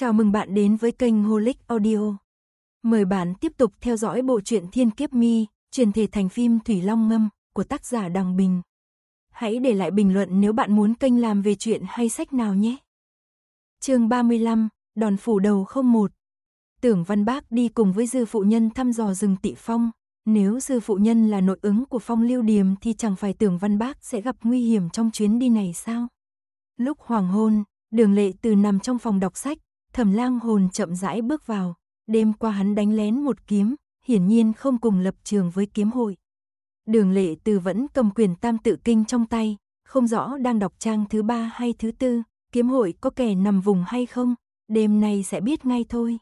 Chào mừng bạn đến với kênh Holic Audio. Mời bạn tiếp tục theo dõi bộ truyện Thiên Kiếp Mi, truyền thể thành phim Thủy Long Ngâm của tác giả Đằng Bình. Hãy để lại bình luận nếu bạn muốn kênh làm về chuyện hay sách nào nhé. Chương 35, Đòn phủ đầu không một. Tưởng Văn Bác đi cùng với dư phụ nhân thăm dò rừng Tị Phong, nếu dư phụ nhân là nội ứng của Phong Lưu Điềm thì chẳng phải Tưởng Văn Bác sẽ gặp nguy hiểm trong chuyến đi này sao? Lúc hoàng hôn, Đường Lệ từ nằm trong phòng đọc sách, Thẩm lang hồn chậm rãi bước vào, đêm qua hắn đánh lén một kiếm, hiển nhiên không cùng lập trường với kiếm hội. Đường lệ từ vẫn cầm quyền tam tự kinh trong tay, không rõ đang đọc trang thứ ba hay thứ tư, kiếm hội có kẻ nằm vùng hay không, đêm nay sẽ biết ngay thôi.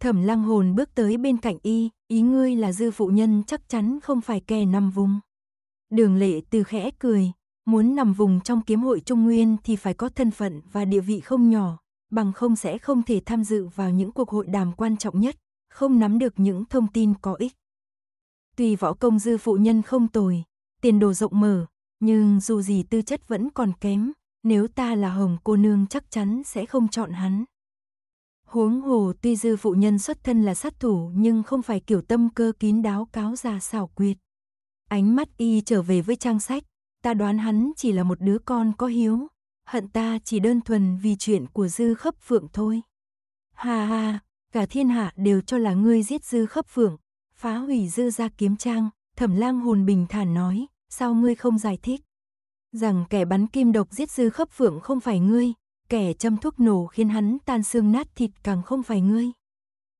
Thẩm Lang hồn bước tới bên cạnh y, ý ngươi là dư phụ nhân chắc chắn không phải kẻ nằm vùng. Đường lệ từ khẽ cười, muốn nằm vùng trong kiếm hội Trung Nguyên thì phải có thân phận và địa vị không nhỏ, bằng không sẽ không thể tham dự vào những cuộc hội đàm quan trọng nhất, không nắm được những thông tin có ích. Tuy võ công dư phụ nhân không tồi, tiền đồ rộng mở, nhưng dù gì tư chất vẫn còn kém, nếu ta là hồng cô nương chắc chắn sẽ không chọn hắn. Huống hồ tuy dư phụ nhân xuất thân là sát thủ nhưng không phải kiểu tâm cơ kín đáo cáo già xảo quyệt. Ánh mắt y trở về với trang sách, ta đoán hắn chỉ là một đứa con có hiếu, hận ta chỉ đơn thuần vì chuyện của dư khấp phượng thôi. Hà hà, cả thiên hạ đều cho là ngươi giết dư khấp phượng, phá hủy dư ra kiếm trang, thẩm lang hồn bình thản nói, sao ngươi không giải thích? Rằng kẻ bắn kim độc giết dư khấp phượng không phải ngươi, kẻ châm thuốc nổ khiến hắn tan xương nát thịt càng không phải ngươi.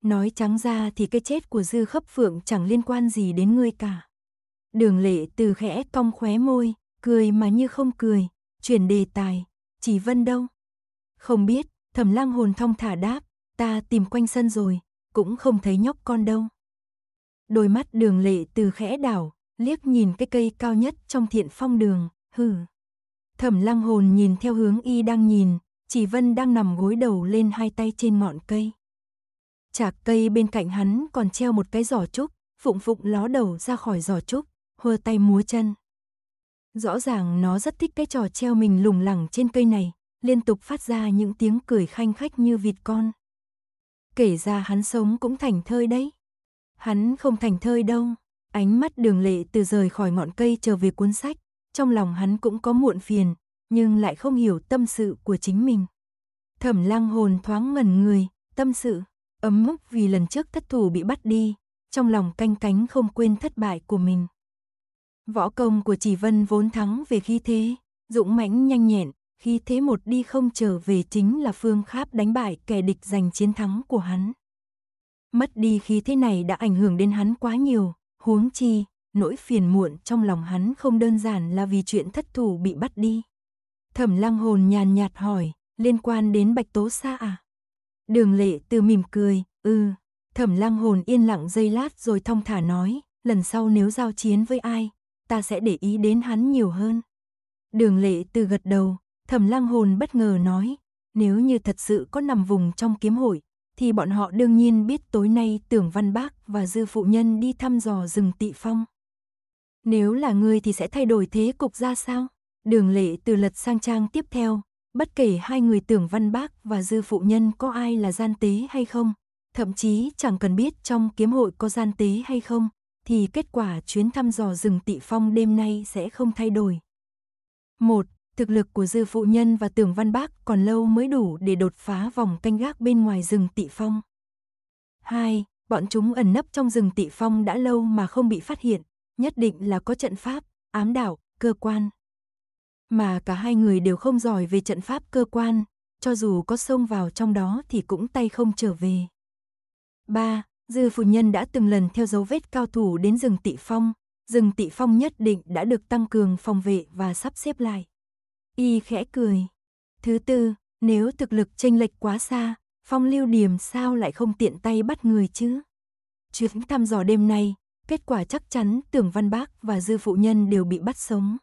Nói trắng ra thì cái chết của dư khấp phượng chẳng liên quan gì đến ngươi cả. Đường lệ từ khẽ cong khóe môi, cười mà như không cười, chuyển đề tài, chỉ Vân đâu? Không biết, Thẩm Lang hồn thong thả đáp, ta tìm quanh sân rồi, cũng không thấy nhóc con đâu. Đôi mắt Đường Lệ từ khẽ đảo, liếc nhìn cái cây cao nhất trong Thiện Phong đường, hừ. Thẩm Lăng Hồn nhìn theo hướng y đang nhìn, Chỉ Vân đang nằm gối đầu lên hai tay trên ngọn cây. Chạc cây bên cạnh hắn còn treo một cái giỏ trúc, phụng phụng ló đầu ra khỏi giỏ trúc, hơ tay múa chân. Rõ ràng nó rất thích cái trò treo mình lủng lẳng trên cây này, liên tục phát ra những tiếng cười khanh khách như vịt con. Kể ra hắn sống cũng thành thơi đấy. Hắn không thành thơi đâu. Ánh mắt đường lệ từ rời khỏi ngọn cây trở về cuốn sách, trong lòng hắn cũng có muộn phiền, nhưng lại không hiểu tâm sự của chính mình. Thẩm lăng hồn thoáng ngẩn người, tâm sự, ấm mốc vì lần trước thất thủ bị bắt đi, trong lòng canh cánh không quên thất bại của mình. Võ công của Chỉ Vân vốn thắng về khí thế, dũng mãnh nhanh nhẹn, khí thế một đi không trở về chính là phương pháp đánh bại kẻ địch giành chiến thắng của hắn. Mất đi khí thế này đã ảnh hưởng đến hắn quá nhiều, huống chi, nỗi phiền muộn trong lòng hắn không đơn giản là vì chuyện thất thủ bị bắt đi. Thẩm lăng hồn nhàn nhạt hỏi, liên quan đến bạch tố xa à? Đường lệ từ mỉm cười, ừ. Thẩm lăng hồn yên lặng giây lát rồi thong thả nói, lần sau nếu giao chiến với ai, ta sẽ để ý đến hắn nhiều hơn. Đường lệ từ gật đầu, thẩm lang hồn bất ngờ nói, nếu như thật sự có nằm vùng trong kiếm hội, thì bọn họ đương nhiên biết tối nay tưởng văn bác và dư phụ nhân đi thăm dò rừng tị phong. Nếu là người thì sẽ thay đổi thế cục ra sao? Đường lệ từ lật sang trang tiếp theo, bất kể hai người tưởng văn bác và dư phụ nhân có ai là gian tế hay không, thậm chí chẳng cần biết trong kiếm hội có gian tế hay không, thì kết quả chuyến thăm dò rừng Tị Phong đêm nay sẽ không thay đổi. Một, Thực lực của Dư Phụ Nhân và Tưởng Văn Bác còn lâu mới đủ để đột phá vòng canh gác bên ngoài rừng Tị Phong. Hai, Bọn chúng ẩn nấp trong rừng Tị Phong đã lâu mà không bị phát hiện, nhất định là có trận pháp, ám đảo, cơ quan. Mà cả hai người đều không giỏi về trận pháp cơ quan, cho dù có xông vào trong đó thì cũng tay không trở về. 3. Dư phu nhân đã từng lần theo dấu vết cao thủ đến rừng Tị Phong, rừng Tị Phong nhất định đã được tăng cường phòng vệ và sắp xếp lại. Y khẽ cười. Thứ tư, nếu thực lực chênh lệch quá xa, Phong Lưu Điểm sao lại không tiện tay bắt người chứ? Chuyến thăm dò đêm nay, kết quả chắc chắn Tưởng Văn Bác và Dư phụ nhân đều bị bắt sống.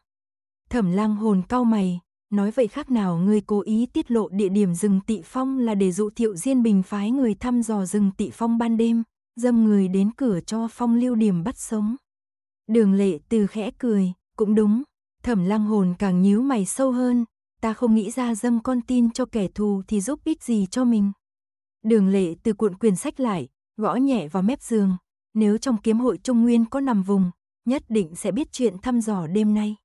Thẩm Lang hồn cao mày, nói vậy khác nào người cố ý tiết lộ địa điểm rừng Tị Phong là để dụ Thiệu Diên Bình phái người thăm dò rừng Tị Phong ban đêm dâm người đến cửa cho phong lưu điểm bắt sống. Đường lệ từ khẽ cười, cũng đúng, thẩm lăng hồn càng nhíu mày sâu hơn, ta không nghĩ ra dâm con tin cho kẻ thù thì giúp ích gì cho mình. Đường lệ từ cuộn quyển sách lại, gõ nhẹ vào mép giường, nếu trong kiếm hội Trung Nguyên có nằm vùng, nhất định sẽ biết chuyện thăm dò đêm nay.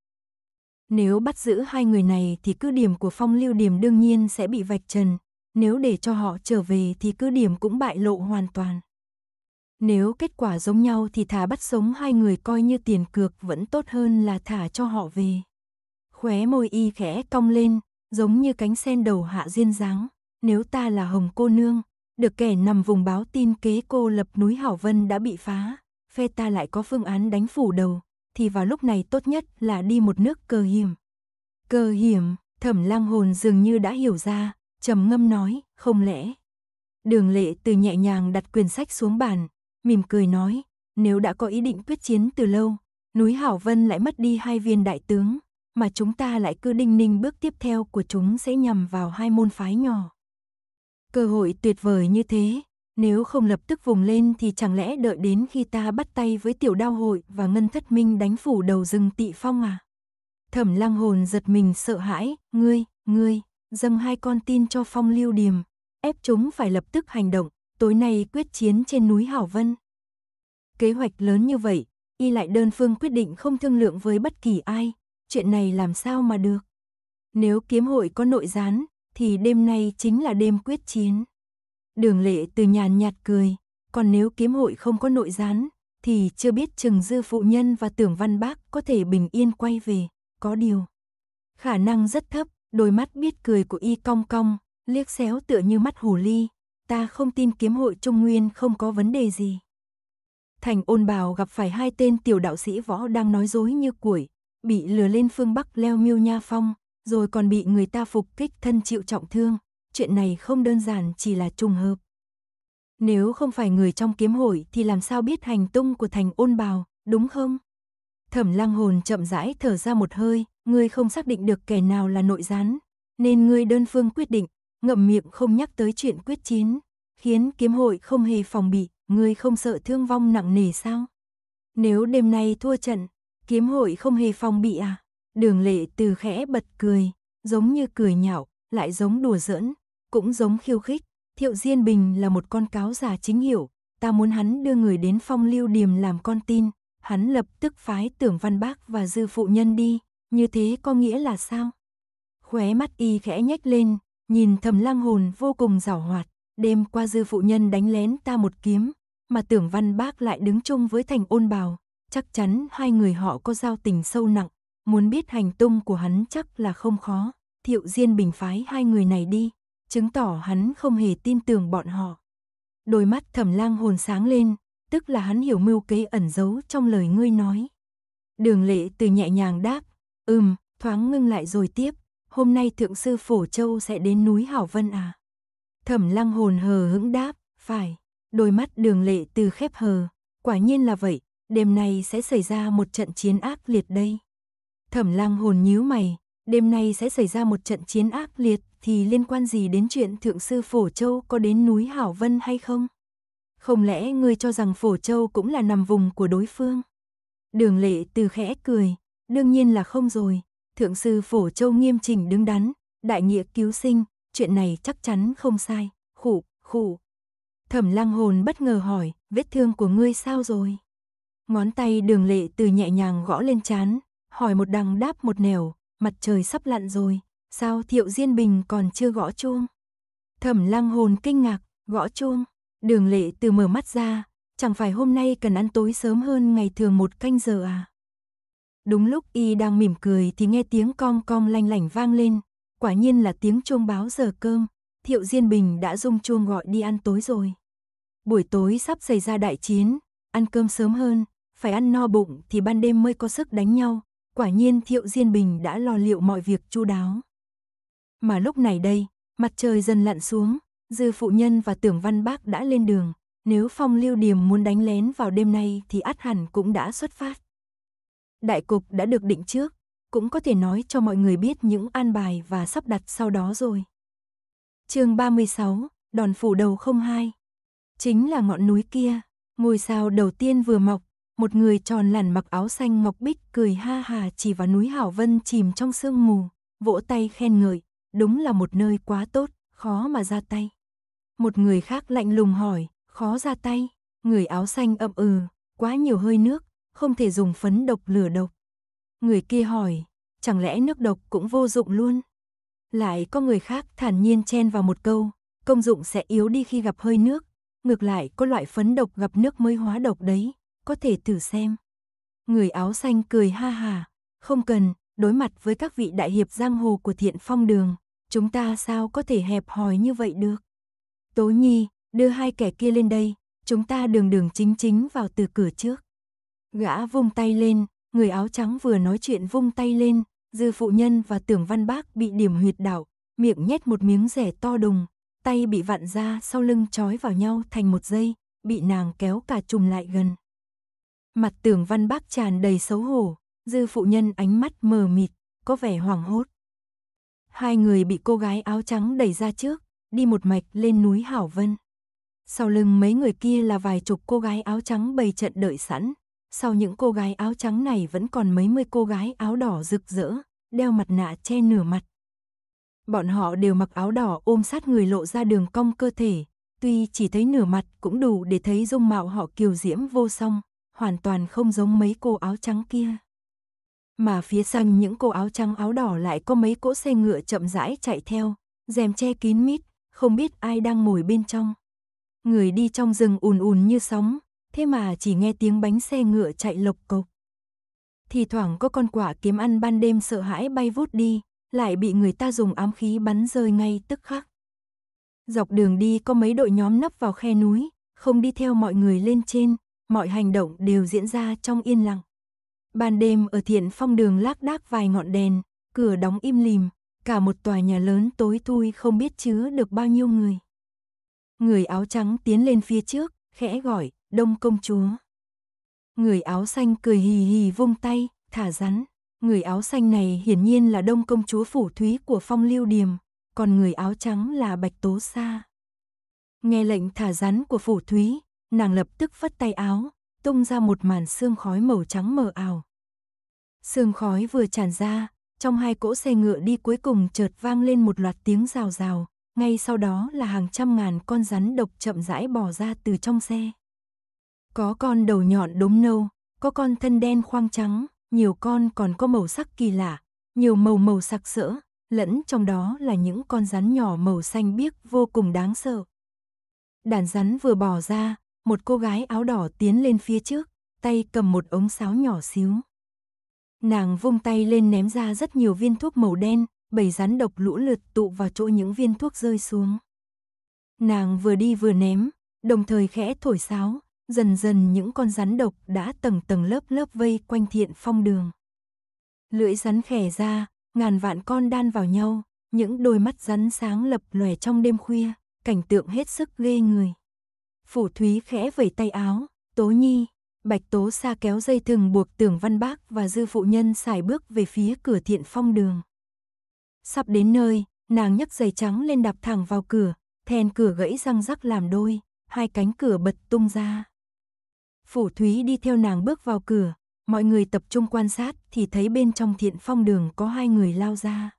Nếu bắt giữ hai người này thì cứ điểm của phong lưu điểm đương nhiên sẽ bị vạch trần, nếu để cho họ trở về thì cứ điểm cũng bại lộ hoàn toàn. Nếu kết quả giống nhau thì thả bắt sống hai người coi như tiền cược vẫn tốt hơn là thả cho họ về. Khóe môi y khẽ cong lên, giống như cánh sen đầu hạ duyên dáng. Nếu ta là hồng cô nương, được kẻ nằm vùng báo tin kế cô lập núi Hảo Vân đã bị phá, phe ta lại có phương án đánh phủ đầu, thì vào lúc này tốt nhất là đi một nước cơ hiểm. Cơ hiểm, thẩm lang hồn dường như đã hiểu ra, trầm ngâm nói, không lẽ. Đường lệ từ nhẹ nhàng đặt quyển sách xuống bàn, mỉm cười nói, nếu đã có ý định quyết chiến từ lâu, núi Hảo Vân lại mất đi hai viên đại tướng, mà chúng ta lại cứ đinh ninh bước tiếp theo của chúng sẽ nhằm vào hai môn phái nhỏ. Cơ hội tuyệt vời như thế, nếu không lập tức vùng lên thì chẳng lẽ đợi đến khi ta bắt tay với tiểu đao hội và ngân thất minh đánh phủ đầu rừng tị phong à? Thẩm lăng hồn giật mình sợ hãi, ngươi, ngươi, dâng hai con tin cho phong lưu điềm, ép chúng phải lập tức hành động, tối nay quyết chiến trên núi Hảo Vân. Kế hoạch lớn như vậy, y lại đơn phương quyết định không thương lượng với bất kỳ ai, chuyện này làm sao mà được. Nếu kiếm hội có nội gián, thì đêm nay chính là đêm quyết chiến. Đường lệ từ nhàn nhạt cười, còn nếu kiếm hội không có nội gián, thì chưa biết chừng dư phụ nhân và tưởng văn bác có thể bình yên quay về, có điều. Khả năng rất thấp, đôi mắt biết cười của y cong cong, liếc xéo tựa như mắt hồ ly, ta không tin kiếm hội Trung Nguyên không có vấn đề gì. Thành ôn bào gặp phải hai tên tiểu đạo sĩ võ đang nói dối như củi, bị lừa lên phương Bắc leo miêu nha phong, rồi còn bị người ta phục kích thân chịu trọng thương. Chuyện này không đơn giản chỉ là trùng hợp. Nếu không phải người trong kiếm hội thì làm sao biết hành tung của thành ôn bào, đúng không? Thẩm lang hồn chậm rãi thở ra một hơi, ngươi không xác định được kẻ nào là nội gián, nên ngươi đơn phương quyết định ngậm miệng không nhắc tới chuyện quyết chiến, khiến kiếm hội không hề phòng bị, ngươi không sợ thương vong nặng nề sao? Nếu đêm nay thua trận, kiếm hội không hề phòng bị à? Đường lệ từ khẽ bật cười, giống như cười nhạo, lại giống đùa giỡn, cũng giống khiêu khích. Thiệu Diên Bình là một con cáo già chính hiểu, ta muốn hắn đưa người đến phong lưu điềm làm con tin, hắn lập tức phái tưởng văn bác và dư phụ nhân đi, như thế có nghĩa là sao? Khóe mắt y khẽ nhếch lên, Nhìn thầm lang hồn vô cùng giảo hoạt, đêm qua dư phụ nhân đánh lén ta một kiếm, mà tưởng văn bác lại đứng chung với thành ôn bào, chắc chắn hai người họ có giao tình sâu nặng, muốn biết hành tung của hắn chắc là không khó. Thiệu Diên bình phái hai người này đi, chứng tỏ hắn không hề tin tưởng bọn họ. Đôi mắt thẩm lang hồn sáng lên, tức là hắn hiểu mưu kế ẩn giấu trong lời ngươi nói. Đường lệ từ nhẹ nhàng đáp, ừm, thoáng ngưng lại rồi tiếp, hôm nay thượng sư Phổ Châu sẽ đến núi Hảo Vân à? Thẩm lăng hồn hờ hững đáp, phải. Đôi mắt đường lệ từ khép hờ, quả nhiên là vậy, đêm nay sẽ xảy ra một trận chiến ác liệt đây. Thẩm lăng hồn nhíu mày, đêm nay sẽ xảy ra một trận chiến ác liệt thì liên quan gì đến chuyện thượng sư Phổ Châu có đến núi Hảo Vân hay không? Không lẽ ngươi cho rằng Phổ Châu cũng là nằm vùng của đối phương? Đường lệ từ khẽ cười, đương nhiên là không rồi, thượng sư phổ châu nghiêm trình đứng đắn, đại nghĩa cứu sinh, chuyện này chắc chắn không sai, khủ, khủ. Thẩm Lang hồn bất ngờ hỏi, vết thương của ngươi sao rồi? Ngón tay đường lệ từ nhẹ nhàng gõ lên chán, hỏi một đằng đáp một nẻo, mặt trời sắp lặn rồi, sao thiệu diên bình còn chưa gõ chuông? Thẩm Lang hồn kinh ngạc, gõ chuông, đường lệ từ mở mắt ra, chẳng phải hôm nay cần ăn tối sớm hơn ngày thường một canh giờ à? Đúng lúc y đang mỉm cười thì nghe tiếng com com lanh lảnh vang lên, quả nhiên là tiếng chuông báo giờ cơm, Thiệu Diên Bình đã rung chuông gọi đi ăn tối rồi. Buổi tối sắp xảy ra đại chiến, ăn cơm sớm hơn, phải ăn no bụng thì ban đêm mới có sức đánh nhau, quả nhiên Thiệu Diên Bình đã lo liệu mọi việc chu đáo. Mà lúc này đây, mặt trời dần lặn xuống, dư phụ nhân và tưởng văn bác đã lên đường, nếu phong lưu điểm muốn đánh lén vào đêm nay thì át hẳn cũng đã xuất phát đại cục đã được định trước, cũng có thể nói cho mọi người biết những an bài và sắp đặt sau đó rồi. chương 36, đòn phủ đầu không hai Chính là ngọn núi kia, ngôi sao đầu tiên vừa mọc, một người tròn lằn mặc áo xanh ngọc bích cười ha hà chỉ vào núi Hảo Vân chìm trong sương mù, vỗ tay khen ngợi, đúng là một nơi quá tốt, khó mà ra tay. Một người khác lạnh lùng hỏi, khó ra tay, người áo xanh ậm ừ, quá nhiều hơi nước, không thể dùng phấn độc lửa độc. Người kia hỏi, chẳng lẽ nước độc cũng vô dụng luôn? Lại có người khác thản nhiên chen vào một câu, công dụng sẽ yếu đi khi gặp hơi nước, ngược lại có loại phấn độc gặp nước mới hóa độc đấy, có thể thử xem. Người áo xanh cười ha hà, không cần, đối mặt với các vị đại hiệp giang hồ của thiện phong đường, chúng ta sao có thể hẹp hòi như vậy được. Tố Nhi, đưa hai kẻ kia lên đây, chúng ta đường đường chính chính vào từ cửa trước. Gã vung tay lên, người áo trắng vừa nói chuyện vung tay lên, dư phụ nhân và tưởng văn bác bị điểm huyệt đảo, miệng nhét một miếng rẻ to đùng, tay bị vặn ra sau lưng trói vào nhau thành một dây, bị nàng kéo cả chùm lại gần. Mặt tưởng văn bác tràn đầy xấu hổ, dư phụ nhân ánh mắt mờ mịt, có vẻ hoảng hốt. Hai người bị cô gái áo trắng đẩy ra trước, đi một mạch lên núi Hảo Vân. Sau lưng mấy người kia là vài chục cô gái áo trắng bày trận đợi sẵn, sau những cô gái áo trắng này vẫn còn mấy mươi cô gái áo đỏ rực rỡ, đeo mặt nạ che nửa mặt. Bọn họ đều mặc áo đỏ ôm sát người lộ ra đường cong cơ thể, tuy chỉ thấy nửa mặt cũng đủ để thấy dung mạo họ kiều diễm vô song, hoàn toàn không giống mấy cô áo trắng kia. Mà phía xanh những cô áo trắng áo đỏ lại có mấy cỗ xe ngựa chậm rãi chạy theo, rèm che kín mít, không biết ai đang ngồi bên trong. Người đi trong rừng ùn ùn như sóng, thế mà chỉ nghe tiếng bánh xe ngựa chạy lộc cộc. Thì thoảng có con quả kiếm ăn ban đêm sợ hãi bay vút đi, lại bị người ta dùng ám khí bắn rơi ngay tức khắc. Dọc đường đi có mấy đội nhóm nấp vào khe núi, không đi theo mọi người lên trên, mọi hành động đều diễn ra trong yên lặng. Ban đêm ở thiện phong đường lác đác vài ngọn đèn, cửa đóng im lìm, cả một tòa nhà lớn tối thui không biết chứa được bao nhiêu người. Người áo trắng tiến lên phía trước, khẽ gọi, đông công chúa. Người áo xanh cười hì hì vung tay, thả rắn. Người áo xanh này hiển nhiên là đông công chúa phủ thúy của phong lưu điềm, còn người áo trắng là bạch tố sa. Nghe lệnh thả rắn của phủ thúy, nàng lập tức phất tay áo, tung ra một màn sương khói màu trắng mờ ảo. Sương khói vừa tràn ra, trong hai cỗ xe ngựa đi cuối cùng chợt vang lên một loạt tiếng rào rào, ngay sau đó là hàng trăm ngàn con rắn độc chậm rãi bò ra từ trong xe. Có con đầu nhọn đốm nâu, có con thân đen khoang trắng, nhiều con còn có màu sắc kỳ lạ, nhiều màu màu sặc sỡ, lẫn trong đó là những con rắn nhỏ màu xanh biếc vô cùng đáng sợ. Đàn rắn vừa bỏ ra, một cô gái áo đỏ tiến lên phía trước, tay cầm một ống sáo nhỏ xíu. Nàng vung tay lên ném ra rất nhiều viên thuốc màu đen, bầy rắn độc lũ lượt tụ vào chỗ những viên thuốc rơi xuống. Nàng vừa đi vừa ném, đồng thời khẽ thổi sáo, dần dần những con rắn độc đã tầng tầng lớp lớp vây quanh thiện phong đường. Lưỡi rắn khẻ ra, ngàn vạn con đan vào nhau, những đôi mắt rắn sáng lập lòe trong đêm khuya, cảnh tượng hết sức ghê người. Phủ Thúy khẽ vẩy tay áo, Tố Nhi, Bạch Tố xa kéo dây thừng buộc tưởng văn bác và dư phụ nhân xài bước về phía cửa thiện phong đường. Sắp đến nơi, nàng nhấc giày trắng lên đạp thẳng vào cửa, then cửa gãy răng rắc làm đôi, hai cánh cửa bật tung ra. Phủ Thúy đi theo nàng bước vào cửa, mọi người tập trung quan sát thì thấy bên trong thiện phong đường có hai người lao ra.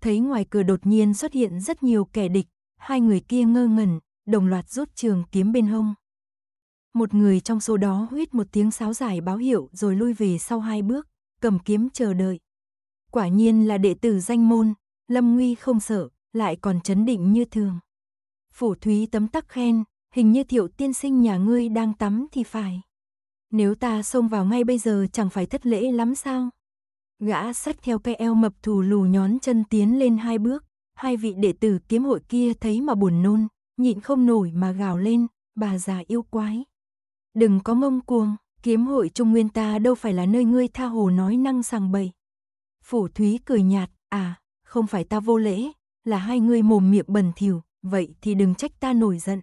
Thấy ngoài cửa đột nhiên xuất hiện rất nhiều kẻ địch, hai người kia ngơ ngẩn, đồng loạt rút trường kiếm bên hông. Một người trong số đó huýt một tiếng sáo giải báo hiệu rồi lui về sau hai bước, cầm kiếm chờ đợi. Quả nhiên là đệ tử danh môn, Lâm Nguy không sợ, lại còn chấn định như thường. Phủ Thúy tấm tắc khen, hình như thiệu tiên sinh nhà ngươi đang tắm thì phải. Nếu ta xông vào ngay bây giờ chẳng phải thất lễ lắm sao? Gã sách theo cái eo mập thù lù nhón chân tiến lên hai bước, hai vị đệ tử kiếm hội kia thấy mà buồn nôn, nhịn không nổi mà gào lên, bà già yêu quái. Đừng có mông cuồng, kiếm hội trung nguyên ta đâu phải là nơi ngươi tha hồ nói năng sàng bậy. Phủ Thúy cười nhạt, à, không phải ta vô lễ, là hai ngươi mồm miệng bẩn thỉu, vậy thì đừng trách ta nổi giận.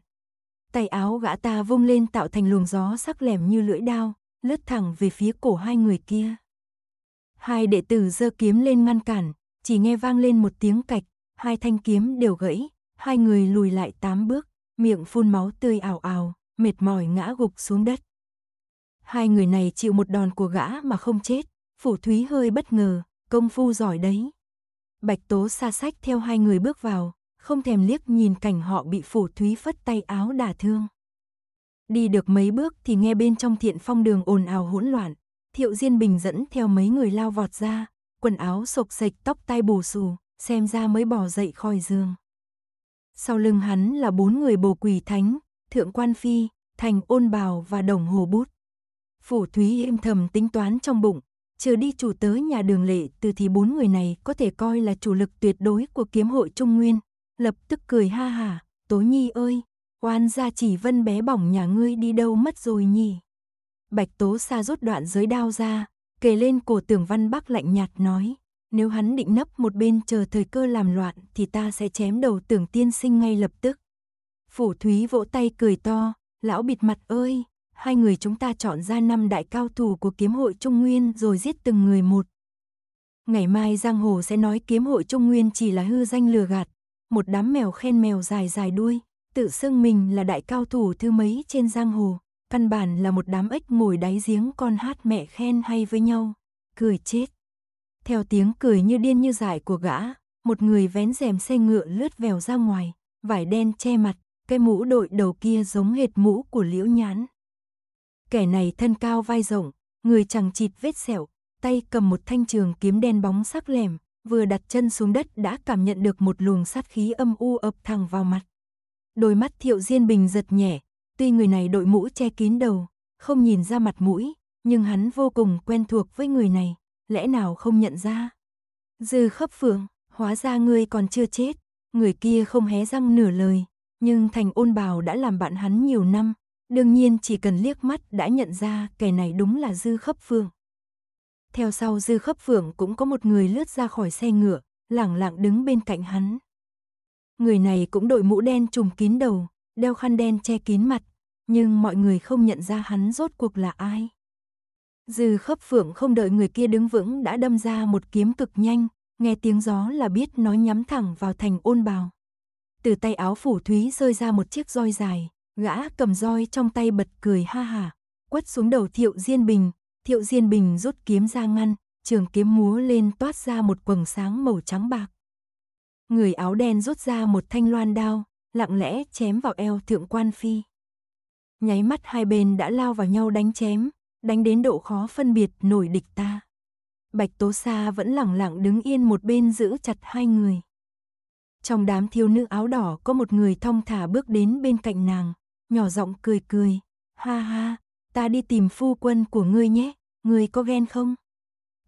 Tay áo gã ta vung lên tạo thành luồng gió sắc lẻm như lưỡi đao, lướt thẳng về phía cổ hai người kia. Hai đệ tử giơ kiếm lên ngăn cản, chỉ nghe vang lên một tiếng cạch, hai thanh kiếm đều gãy, hai người lùi lại tám bước, miệng phun máu tươi ảo ảo, mệt mỏi ngã gục xuống đất. Hai người này chịu một đòn của gã mà không chết, phủ thúy hơi bất ngờ, công phu giỏi đấy. Bạch tố xa sách theo hai người bước vào, không thèm liếc nhìn cảnh họ bị phủ thúy phất tay áo đả thương. Đi được mấy bước thì nghe bên trong thiện phong đường ồn ào hỗn loạn, thiệu diên bình dẫn theo mấy người lao vọt ra, quần áo sộc sạch tóc tai bù xù, xem ra mới bỏ dậy khỏi giường. Sau lưng hắn là bốn người bồ quỷ thánh, thượng quan phi, thành ôn bào và đồng hồ bút. Phủ thúy êm thầm tính toán trong bụng, chờ đi chủ tớ nhà đường lệ từ thì bốn người này có thể coi là chủ lực tuyệt đối của kiếm hội Trung Nguyên, lập tức cười ha hả, Tố Nhi ơi, oan gia chỉ vân bé bỏng nhà ngươi đi đâu mất rồi nhỉ? Bạch Tố Sa rút đoạn giới đao ra, kề lên cổ tưởng văn bắc lạnh nhạt nói, nếu hắn định nấp một bên chờ thời cơ làm loạn thì ta sẽ chém đầu tưởng tiên sinh ngay lập tức. Phủ Thúy vỗ tay cười to, lão bịt mặt ơi, hai người chúng ta chọn ra năm đại cao thủ của kiếm hội Trung Nguyên rồi giết từng người một. Ngày mai Giang Hồ sẽ nói kiếm hội Trung Nguyên chỉ là hư danh lừa gạt, một đám mèo khen mèo dài dài đuôi, tự xưng mình là đại cao thủ thứ mấy trên giang hồ, căn bản là một đám ếch ngồi đáy giếng con hát mẹ khen hay với nhau, cười chết. Theo tiếng cười như điên như dại của gã, một người vén rèm xe ngựa lướt vèo ra ngoài, vải đen che mặt, cái mũ đội đầu kia giống hệt mũ của liễu nhán. Kẻ này thân cao vai rộng, người chẳng chịt vết sẹo, tay cầm một thanh trường kiếm đen bóng sắc lẻm, vừa đặt chân xuống đất đã cảm nhận được một luồng sát khí âm u ập thẳng vào mặt. Đôi mắt Thiệu Diên Bình giật nhẹ, tuy người này đội mũ che kín đầu, không nhìn ra mặt mũi, nhưng hắn vô cùng quen thuộc với người này, lẽ nào không nhận ra. Dư khấp phượng, hóa ra người còn chưa chết, người kia không hé răng nửa lời, nhưng thành ôn bào đã làm bạn hắn nhiều năm, đương nhiên chỉ cần liếc mắt đã nhận ra kẻ này đúng là dư khấp phượng. Theo sau dư khấp phượng cũng có một người lướt ra khỏi xe ngựa, lẳng lặng đứng bên cạnh hắn. Người này cũng đội mũ đen trùm kín đầu, đeo khăn đen che kín mặt, nhưng mọi người không nhận ra hắn rốt cuộc là ai. Dư khấp phượng không đợi người kia đứng vững đã đâm ra một kiếm cực nhanh, nghe tiếng gió là biết nó nhắm thẳng vào thành ôn bào. Từ tay áo phủ thúy rơi ra một chiếc roi dài, gã cầm roi trong tay bật cười ha hả, quất xuống đầu thiệu diên bình, Thiệu Diên Bình rút kiếm ra ngăn, trường kiếm múa lên toát ra một quầng sáng màu trắng bạc. Người áo đen rút ra một thanh loan đao, lặng lẽ chém vào eo thượng quan phi. Nháy mắt hai bên đã lao vào nhau đánh chém, đánh đến độ khó phân biệt nổi địch ta. Bạch Tố Sa vẫn lặng lặng đứng yên một bên giữ chặt hai người. Trong đám thiếu nữ áo đỏ có một người thong thả bước đến bên cạnh nàng, nhỏ giọng cười cười, ha ha, ta đi tìm phu quân của ngươi nhé, ngươi có ghen không?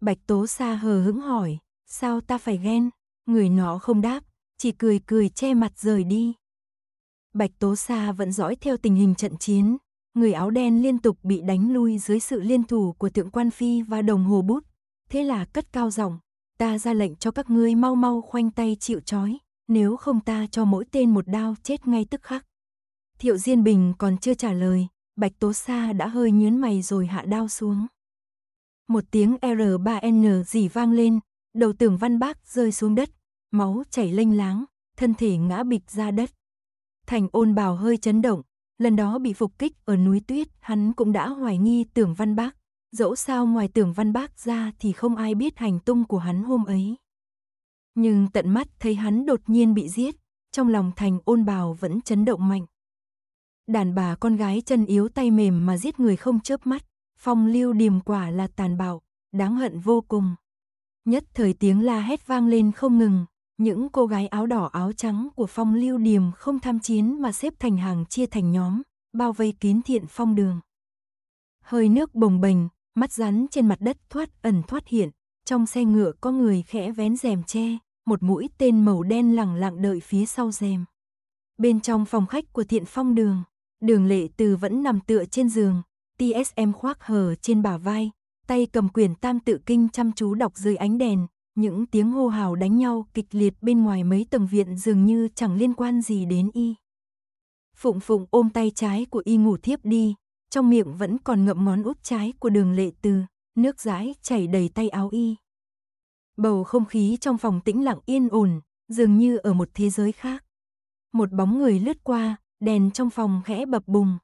Bạch Tố Sa hờ hững hỏi, sao ta phải ghen? Người nọ không đáp, chỉ cười cười che mặt rời đi. Bạch Tố Sa vẫn dõi theo tình hình trận chiến, người áo đen liên tục bị đánh lui dưới sự liên thủ của tượng quan phi và đồng hồ bút, thế là cất cao giọng, ta ra lệnh cho các ngươi mau mau khoanh tay chịu trói, nếu không ta cho mỗi tên một đao chết ngay tức khắc. Thiệu Diên Bình còn chưa trả lời, Bạch Tố Sa đã hơi nhớn mày rồi hạ đao xuống. Một tiếng R3N dỉ vang lên, đầu tưởng văn bác rơi xuống đất, máu chảy lênh láng, thân thể ngã bịch ra đất. Thành ôn bào hơi chấn động, lần đó bị phục kích ở núi tuyết, hắn cũng đã hoài nghi tưởng văn bác. Dẫu sao ngoài tưởng văn bác ra thì không ai biết hành tung của hắn hôm ấy. Nhưng tận mắt thấy hắn đột nhiên bị giết, trong lòng thành ôn bào vẫn chấn động mạnh đàn bà con gái chân yếu tay mềm mà giết người không chớp mắt, phong lưu điềm quả là tàn bạo, đáng hận vô cùng. Nhất thời tiếng la hét vang lên không ngừng, những cô gái áo đỏ áo trắng của phong lưu điềm không tham chiến mà xếp thành hàng chia thành nhóm, bao vây kín thiện phong đường. Hơi nước bồng bềnh, mắt rắn trên mặt đất thoát ẩn thoát hiện, trong xe ngựa có người khẽ vén rèm che, một mũi tên màu đen lẳng lặng đợi phía sau rèm. Bên trong phòng khách của thiện phong đường, Đường lệ từ vẫn nằm tựa trên giường, TSM khoác hờ trên bả vai, tay cầm quyển tam tự kinh chăm chú đọc dưới ánh đèn, những tiếng hô hào đánh nhau kịch liệt bên ngoài mấy tầng viện dường như chẳng liên quan gì đến y. Phụng Phụng ôm tay trái của y ngủ thiếp đi, trong miệng vẫn còn ngậm món út trái của đường lệ từ, nước dãi chảy đầy tay áo y. Bầu không khí trong phòng tĩnh lặng yên ổn, dường như ở một thế giới khác. Một bóng người lướt qua, đèn trong phòng khẽ bập bùng.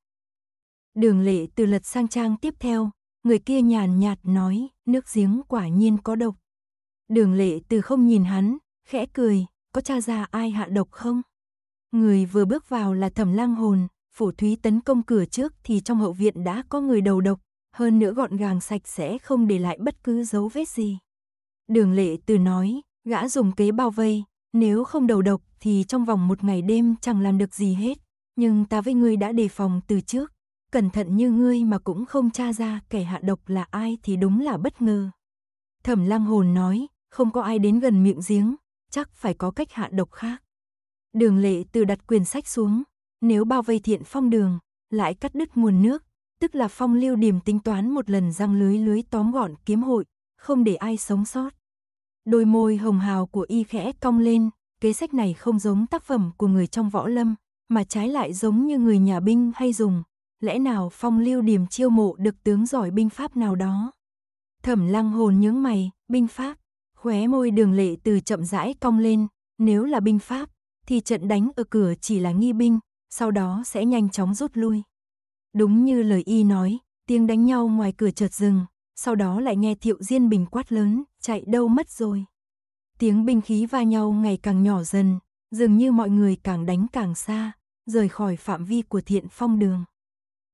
Đường lệ từ lật sang trang tiếp theo, người kia nhàn nhạt nói, nước giếng quả nhiên có độc. Đường lệ từ không nhìn hắn, khẽ cười, có cha ra ai hạ độc không? Người vừa bước vào là thẩm lang hồn, phủ thúy tấn công cửa trước thì trong hậu viện đã có người đầu độc, hơn nữa gọn gàng sạch sẽ không để lại bất cứ dấu vết gì. Đường lệ từ nói, gã dùng kế bao vây, nếu không đầu độc thì trong vòng một ngày đêm chẳng làm được gì hết nhưng ta với ngươi đã đề phòng từ trước, cẩn thận như ngươi mà cũng không tra ra kẻ hạ độc là ai thì đúng là bất ngờ. Thẩm Lăng Hồn nói, không có ai đến gần miệng giếng, chắc phải có cách hạ độc khác. Đường Lệ từ đặt quyển sách xuống, nếu bao vây thiện phong đường, lại cắt đứt nguồn nước, tức là phong lưu điểm tính toán một lần răng lưới lưới tóm gọn kiếm hội, không để ai sống sót. Đôi môi hồng hào của y khẽ cong lên, kế sách này không giống tác phẩm của người trong võ lâm, mà trái lại giống như người nhà binh hay dùng, lẽ nào phong lưu điểm chiêu mộ được tướng giỏi binh pháp nào đó. Thẩm lăng hồn nhướng mày, binh pháp, khóe môi đường lệ từ chậm rãi cong lên, nếu là binh pháp, thì trận đánh ở cửa chỉ là nghi binh, sau đó sẽ nhanh chóng rút lui. Đúng như lời y nói, tiếng đánh nhau ngoài cửa chợt dừng, sau đó lại nghe thiệu diên bình quát lớn, chạy đâu mất rồi. Tiếng binh khí va nhau ngày càng nhỏ dần, dường như mọi người càng đánh càng xa, rời khỏi phạm vi của thiện phong đường.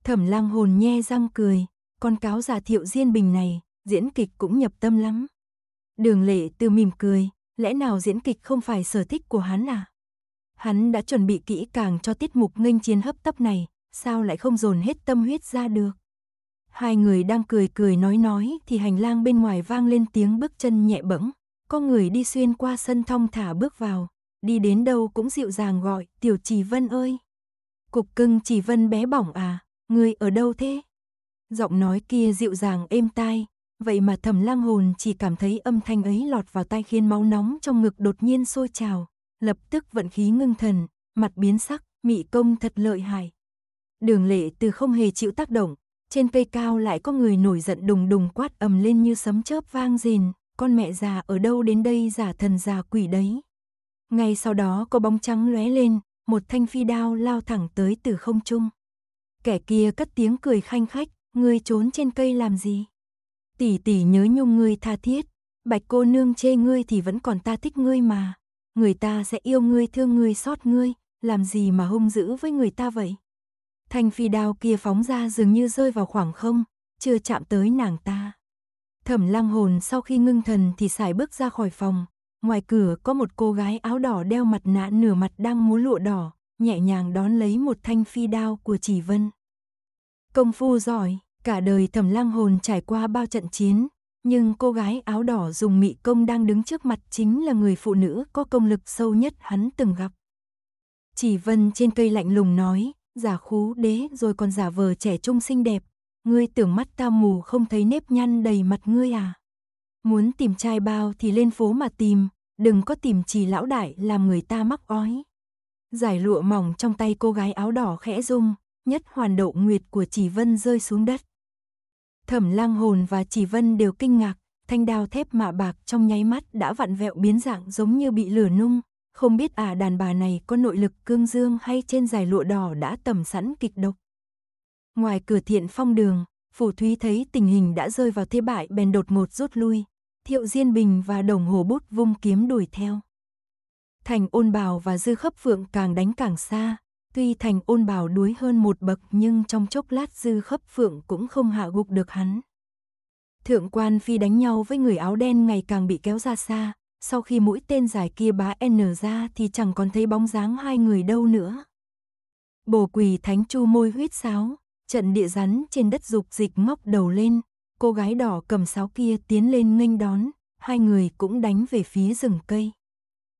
Thẩm lang hồn nhe răng cười, con cáo già thiệu diên bình này, diễn kịch cũng nhập tâm lắm. Đường lệ từ mỉm cười, lẽ nào diễn kịch không phải sở thích của hắn à? Hắn đã chuẩn bị kỹ càng cho tiết mục nghênh chiến hấp tấp này, sao lại không dồn hết tâm huyết ra được? Hai người đang cười cười nói nói thì hành lang bên ngoài vang lên tiếng bước chân nhẹ bẫng, có người đi xuyên qua sân thong thả bước vào, đi đến đâu cũng dịu dàng gọi, tiểu chỉ vân ơi. Cục cưng chỉ vân bé bỏng à, người ở đâu thế? Giọng nói kia dịu dàng êm tai, vậy mà thầm lang hồn chỉ cảm thấy âm thanh ấy lọt vào tai khiến máu nóng trong ngực đột nhiên sôi trào, lập tức vận khí ngưng thần, mặt biến sắc, mị công thật lợi hại. Đường lệ từ không hề chịu tác động, trên cây cao lại có người nổi giận đùng đùng quát ầm lên như sấm chớp vang rền, con mẹ già ở đâu đến đây giả thần già quỷ đấy. Ngay sau đó có bóng trắng lóe lên, một thanh phi đao lao thẳng tới từ không trung. Kẻ kia cất tiếng cười khanh khách, ngươi trốn trên cây làm gì? Tỷ tỷ nhớ nhung ngươi tha thiết, bạch cô nương chê ngươi thì vẫn còn ta thích ngươi mà. Người ta sẽ yêu ngươi thương ngươi xót ngươi, làm gì mà hung dữ với người ta vậy? Thanh phi đao kia phóng ra dường như rơi vào khoảng không, chưa chạm tới nàng ta. Thẩm Lang hồn sau khi ngưng thần thì xài bước ra khỏi phòng, Ngoài cửa có một cô gái áo đỏ đeo mặt nạ nửa mặt đang múa lụa đỏ, nhẹ nhàng đón lấy một thanh phi đao của chỉ vân. Công phu giỏi, cả đời thầm lang hồn trải qua bao trận chiến, nhưng cô gái áo đỏ dùng mị công đang đứng trước mặt chính là người phụ nữ có công lực sâu nhất hắn từng gặp. Chỉ vân trên cây lạnh lùng nói, giả khú đế rồi còn giả vờ trẻ trung xinh đẹp, ngươi tưởng mắt ta mù không thấy nếp nhăn đầy mặt ngươi à? Muốn tìm trai bao thì lên phố mà tìm, đừng có tìm chỉ lão đại làm người ta mắc ói. Giải lụa mỏng trong tay cô gái áo đỏ khẽ rung, nhất hoàn độ nguyệt của Chỉ Vân rơi xuống đất. Thẩm Lang Hồn và Chỉ Vân đều kinh ngạc, thanh đao thép mạ bạc trong nháy mắt đã vặn vẹo biến dạng giống như bị lửa nung, không biết à đàn bà này có nội lực cương dương hay trên giải lụa đỏ đã tầm sẵn kịch độc. Ngoài cửa thiện phong đường, Phủ Thúy thấy tình hình đã rơi vào thế bại bèn đột ngột rút lui. Thiệu Diên Bình và Đồng Hồ Bút vung kiếm đuổi theo. Thành ôn bào và dư khấp phượng càng đánh càng xa. Tuy thành ôn bào đuối hơn một bậc nhưng trong chốc lát dư khấp phượng cũng không hạ gục được hắn. Thượng quan phi đánh nhau với người áo đen ngày càng bị kéo ra xa. Sau khi mũi tên dài kia bá N ra thì chẳng còn thấy bóng dáng hai người đâu nữa. Bồ quỳ thánh chu môi huyết sáo, Trận địa rắn trên đất dục dịch móc đầu lên, cô gái đỏ cầm sáo kia tiến lên nghênh đón, hai người cũng đánh về phía rừng cây.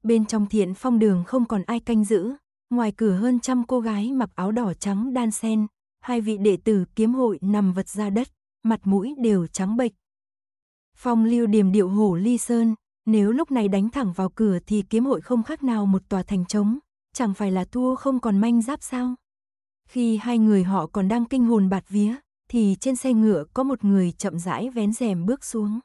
Bên trong thiện phong đường không còn ai canh giữ, ngoài cửa hơn trăm cô gái mặc áo đỏ trắng đan sen, hai vị đệ tử kiếm hội nằm vật ra đất, mặt mũi đều trắng bệch. Phong lưu điềm điệu hổ ly sơn, nếu lúc này đánh thẳng vào cửa thì kiếm hội không khác nào một tòa thành trống, chẳng phải là thua không còn manh giáp sao? Khi hai người họ còn đang kinh hồn bạt vía, thì trên xe ngựa có một người chậm rãi vén rèm bước xuống.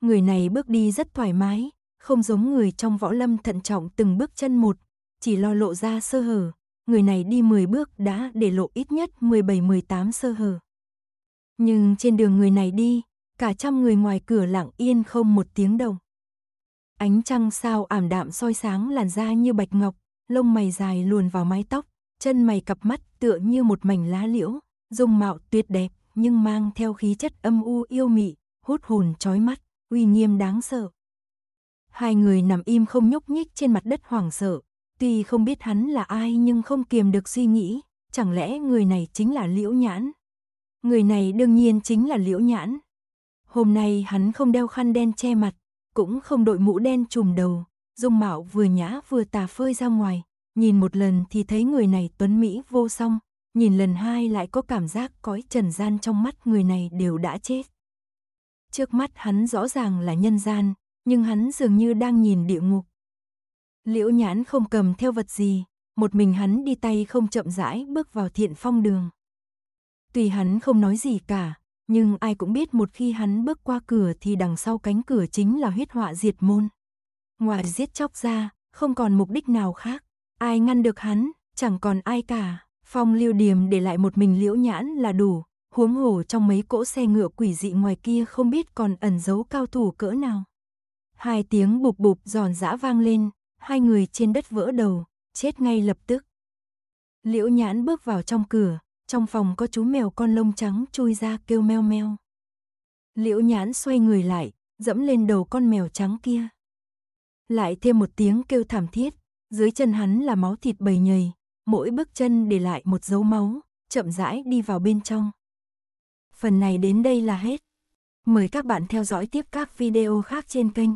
Người này bước đi rất thoải mái, không giống người trong võ lâm thận trọng từng bước chân một, chỉ lo lộ ra sơ hở. Người này đi 10 bước đã để lộ ít nhất 17-18 sơ hở. Nhưng trên đường người này đi, cả trăm người ngoài cửa lặng yên không một tiếng đồng. Ánh trăng sao ảm đạm soi sáng làn da như bạch ngọc, lông mày dài luồn vào mái tóc, chân mày cặp mắt tựa như một mảnh lá liễu, dung mạo tuyệt đẹp nhưng mang theo khí chất âm u yêu mị, hút hồn chói mắt, uy nghiêm đáng sợ. Hai người nằm im không nhúc nhích trên mặt đất hoảng sợ, tuy không biết hắn là ai nhưng không kiềm được suy nghĩ, chẳng lẽ người này chính là Liễu Nhãn? Người này đương nhiên chính là Liễu Nhãn. Hôm nay hắn không đeo khăn đen che mặt, cũng không đội mũ đen trùm đầu, dung mạo vừa nhã vừa tà phơi ra ngoài, Nhìn một lần thì thấy người này tuấn Mỹ vô song, nhìn lần hai lại có cảm giác cõi trần gian trong mắt người này đều đã chết. Trước mắt hắn rõ ràng là nhân gian, nhưng hắn dường như đang nhìn địa ngục. Liễu nhãn không cầm theo vật gì, một mình hắn đi tay không chậm rãi bước vào thiện phong đường. Tuy hắn không nói gì cả, nhưng ai cũng biết một khi hắn bước qua cửa thì đằng sau cánh cửa chính là huyết họa diệt môn. Ngoài giết chóc ra, không còn mục đích nào khác. Ai ngăn được hắn, chẳng còn ai cả. Phong lưu điềm để lại một mình liễu nhãn là đủ, huống hồ trong mấy cỗ xe ngựa quỷ dị ngoài kia không biết còn ẩn giấu cao thủ cỡ nào. Hai tiếng bụp bụp giòn giã vang lên, hai người trên đất vỡ đầu, chết ngay lập tức. Liễu nhãn bước vào trong cửa, trong phòng có chú mèo con lông trắng chui ra kêu meo meo. Liễu nhãn xoay người lại, dẫm lên đầu con mèo trắng kia. Lại thêm một tiếng kêu thảm thiết, dưới chân hắn là máu thịt bầy nhầy, mỗi bước chân để lại một dấu máu, chậm rãi đi vào bên trong. Phần này đến đây là hết. Mời các bạn theo dõi tiếp các video khác trên kênh.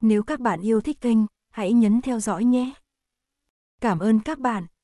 Nếu các bạn yêu thích kênh, hãy nhấn theo dõi nhé. Cảm ơn các bạn.